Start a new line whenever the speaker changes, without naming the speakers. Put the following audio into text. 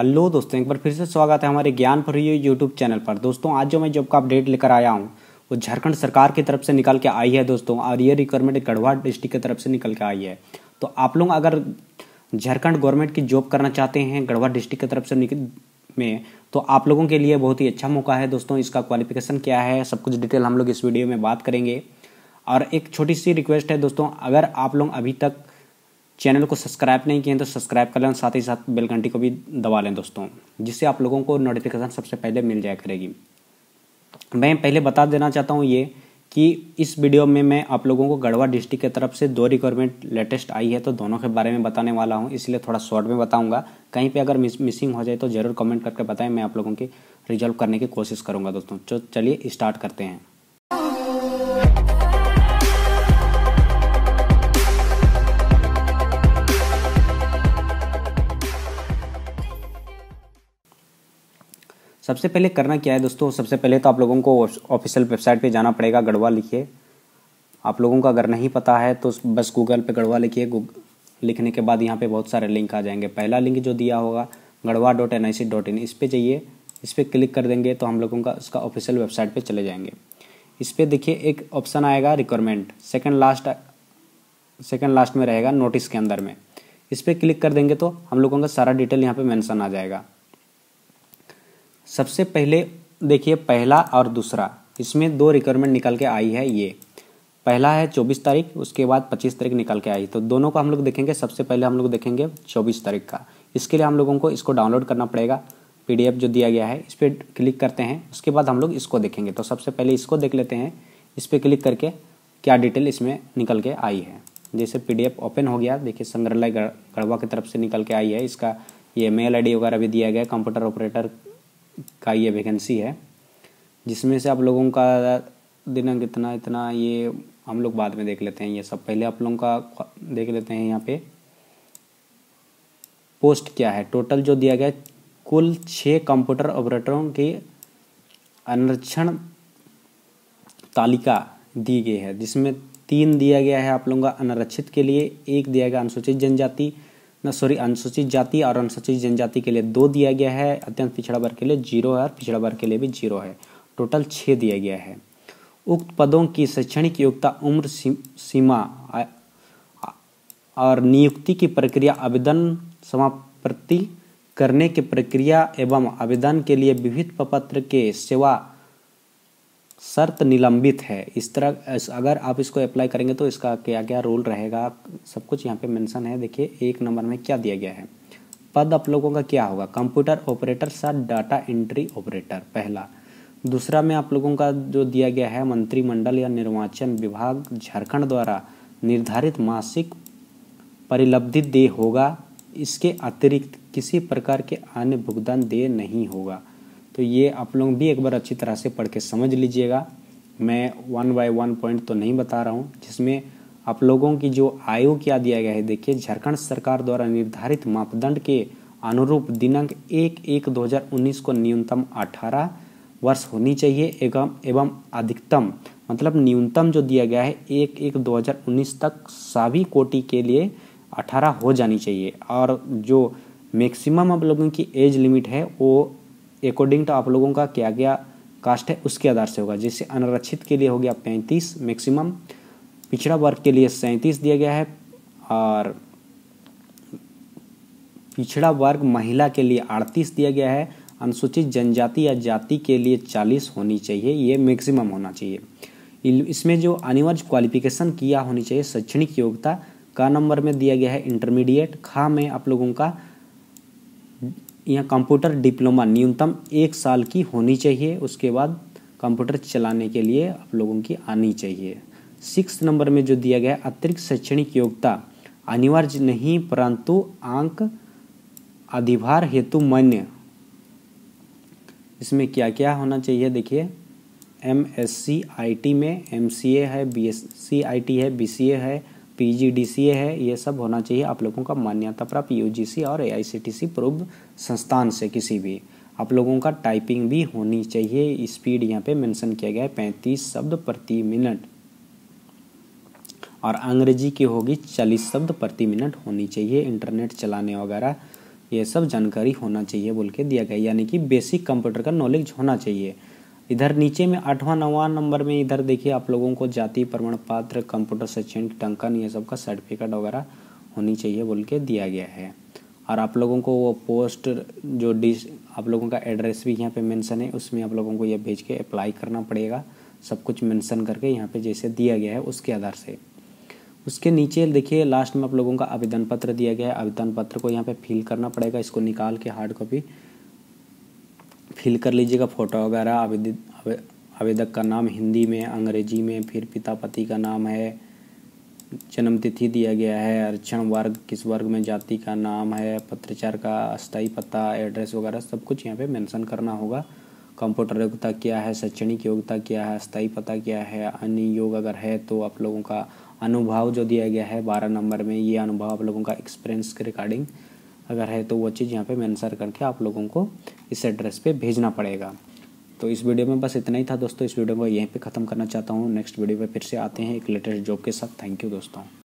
hello दोस्तों एक बार फिर से स्वागत है हमारे ज्ञान पर ये यूट्यूब चैनल पर दोस्तों आज जो मैं जॉब का अपडेट लेकर आया हूँ वो झारखंड सरकार की तरफ से निकल के आई है दोस्तों और ये रिक्वायरमेंट गढ़वा डिस्ट्रिक्ट की तरफ से निकल के आई है तो आप लोग अगर झारखंड गवर्नमेंट की जॉब करना चाहते हैं गढ़वा डिस्ट्रिक्ट की तरफ से में तो आप लोगों के लिए बहुत ही अच्छा मौका है दोस्तों इसका क्वालिफिकेशन क्या है सब कुछ डिटेल हम लोग इस वीडियो में बात करेंगे और एक छोटी सी रिक्वेस्ट है दोस्तों अगर आप लोग अभी तक चैनल को सब्सक्राइब नहीं किए हैं तो सब्सक्राइब कर लें साथ ही साथ बेल घंटी को भी दबा लें दोस्तों जिससे आप लोगों को नोटिफिकेशन सबसे पहले मिल जाया करेगी मैं पहले बता देना चाहता हूँ ये कि इस वीडियो में मैं आप लोगों को गढ़वा डिस्ट्रिक्ट की तरफ से दो रिक्वायरमेंट लेटेस्ट आई है तो दोनों के बारे में बताने वाला हूँ इसलिए थोड़ा शॉर्ट में बताऊँगा कहीं पर अगर मिस मिसिंग हो जाए तो ज़रूर कमेंट करके बताएं मैं आप लोगों की रिजॉल्व करने की कोशिश करूँगा दोस्तों तो चलिए स्टार्ट करते हैं सबसे पहले करना क्या है दोस्तों सबसे पहले तो आप लोगों को ऑफिशियल वेबसाइट पे जाना पड़ेगा गढ़वा लिखिए आप लोगों को अगर नहीं पता है तो बस गूगल पे गढ़वा लिखिए लिखने के बाद यहाँ पे बहुत सारे लिंक आ जाएंगे पहला लिंक जो दिया होगा Garhwa dot N I C dot in इस पर जाइए इस पर क्लिक कर देंगे तो हम लोगों का उसका ऑफिशियल वेबसाइट पर चले जाएंगे इस पर देखिए एक ऑप्शन आएगा requirement second last second last में रहेगा नोटिस के अंदर में इस पर क्लिक कर देंगे तो हम लोगों का सारा डिटेल यहाँ पे मेंशन आ जाएगा सबसे पहले देखिए पहला और दूसरा इसमें दो रिक्वायरमेंट निकल के आई है ये पहला है चौबीस तारीख उसके बाद पच्चीस तारीख निकल के आई तो दोनों को हम लोग देखेंगे सबसे पहले हम लोग देखेंगे चौबीस तारीख का इसके लिए हम लोगों को इसको डाउनलोड करना पड़ेगा पीडीएफ जो दिया गया है इस पर क्लिक करते हैं उसके बाद हम लोग इसको देखेंगे तो सबसे पहले इसको देख लेते हैं इस पर क्लिक करके क्या डिटेल इसमें निकल के आई है जैसे पी ओपन हो गया देखिए संग्रहालय गढ़वा की तरफ से निकल के आई है इसका ये मेल आई वगैरह भी दिया गया कंप्यूटर ऑपरेटर का ये वैकेंसी है जिसमें से आप लोगों का दिनांक इतना इतना ये हम लोग बाद में देख लेते हैं ये सब पहले आप लोगों का देख लेते हैं यहाँ पे पोस्ट क्या है टोटल जो दिया गया कुल छः कंप्यूटर ऑपरेटरों के अनरक्षण तालिका दी गई है जिसमें तीन दिया गया है आप लोगों का अनरक्षित के लिए एक दिया गया अनुसूचित जनजाति ना सॉरी अनुसूचित जाति और अनुसूचित जनजाति के लिए दो दिया गया है अत्यंत पिछड़ा वर्ग के लिए जीरो है और पिछड़ा वर्ग के लिए भी जीरो है टोटल छः दिया गया है उक्त पदों की शैक्षणिक योग्यता उम्र सीमा और नियुक्ति की प्रक्रिया आवेदन समाप्ति करने की प्रक्रिया एवं आवेदन के लिए विभिन्न प्रपत्र के सेवा शर्त निलंबित है इस तरह अगर आप इसको अप्लाई करेंगे तो इसका क्या क्या रोल रहेगा सब कुछ यहाँ पे मेंशन है देखिए एक नंबर में क्या दिया गया है पद आप लोगों का क्या होगा computer operator sir data entry operator पहला दूसरा में आप लोगों का जो दिया गया है मंत्रिमंडल या निर्वाचन विभाग झारखंड द्वारा निर्धारित मासिक परिलब्धि दे होगा इसके अतिरिक्त किसी प्रकार के अन्य भुगतान देय नहीं होगा तो ये आप लोग भी एक बार अच्छी तरह से पढ़ के समझ लीजिएगा मैं वन बाय वन पॉइंट तो नहीं बता रहा हूँ जिसमें आप लोगों की जो आयु क्या दिया गया है देखिए झारखंड सरकार द्वारा निर्धारित मापदंड के अनुरूप दिनांक एक एक दो हजार उन्नीस को न्यूनतम अठारह वर्ष होनी चाहिए एवं एवं अधिकतम मतलब न्यूनतम जो दिया गया है एक एक दो हजार उन्नीस तक सभी कोटि के लिए अठारह हो जानी चाहिए और जो मैक्सिमम आप लोगों की एज लिमिट है वो अकॉर्डिंग टू आप लोगों का क्या क्या कास्ट है उसके आधार से होगा जैसे अनारक्षित के लिए हो गया पैंतीस मैक्सिमम पिछड़ा वर्ग के लिए सैंतीस दिया गया है और पिछड़ा वर्ग महिला के लिए अड़तीस दिया गया है अनुसूचित जनजाति या जाति के लिए चालीस होनी चाहिए ये मैक्सिमम होना चाहिए इसमें जो अनिवार्य क्वालिफिकेशन किया होनी चाहिए शैक्षणिक योग्यता का नंबर में दिया गया है इंटरमीडिएट खा में आप लोगों का या कंप्यूटर डिप्लोमा न्यूनतम एक साल की होनी चाहिए उसके बाद कंप्यूटर चलाने के लिए आप लोगों की आनी चाहिए सिक्स नंबर में जो दिया गया अतिरिक्त शैक्षणिक योग्यता अनिवार्य नहीं परंतु आंक अधिभार हेतु मान्य इसमें क्या क्या होना चाहिए देखिए M S C I T में एम सी ए है B S C I T है बी सी ए है पीजीडीसीए है ये सब होना चाहिए आप लोगों का मान्यता प्राप्त यूजीसी और एआईसीटीसी प्रूव संस्थान से किसी भी आप लोगों का टाइपिंग भी होनी चाहिए स्पीड यहाँ पे मेंशन किया गया है पैंतीस शब्द प्रति मिनट और अंग्रेजी की होगी चालीस शब्द प्रति मिनट होनी चाहिए इंटरनेट चलाने वगैरह ये सब जानकारी होना चाहिए बोल के दिया गया यानी कि बेसिक कंप्यूटर का नॉलेज होना चाहिए इधर नीचे में आठवां नवां नंबर में इधर देखिए आप लोगों को जाति प्रमाण पत्र कंप्यूटर सेक्शन टंकन ये सब का सर्टिफिकेट वगैरह होनी चाहिए बोल के दिया गया है और आप लोगों को वो पोस्ट जो डिश आप लोगों का एड्रेस भी यहाँ पे मेंशन है उसमें आप लोगों को ये भेज के अप्लाई करना पड़ेगा सब कुछ मेंशन करके यहाँ पे जैसे दिया गया है उसके आधार से उसके नीचे देखिए लास्ट में आप लोगों का आवेदन पत्र दिया गया है आवेदन पत्र को यहाँ पे फिल करना पड़ेगा इसको निकाल के हार्ड कॉपी फिल कर लीजिएगा फ़ोटो वगैरह आवेदित आवेदक का नाम हिंदी में अंग्रेजी में फिर पिता पति का नाम है जन्म तिथि दिया गया है आरक्षण वर्ग किस वर्ग में जाति का नाम है पत्रचार का अस्थाई पता एड्रेस वगैरह सब कुछ यहाँ पे मेंशन करना होगा कंप्यूटर योग्यता क्या है शैक्षणिक योग्यता क्या है अस्थाई पता क्या है अन्य योग अगर है तो आप लोगों का अनुभव जो दिया गया है बारह नंबर में ये अनुभव आप लोगों का एक्सपीरियंस के रिकॉर्डिंग अगर है तो वो चीज़ यहाँ पे मैंसर करके आप लोगों को इस एड्रेस पे भेजना पड़ेगा तो इस वीडियो में बस इतना ही था दोस्तों इस वीडियो को यहीं पे ख़त्म करना चाहता हूँ नेक्स्ट वीडियो पे फिर से आते हैं एक लेटेस्ट जॉब के साथ थैंक यू दोस्तों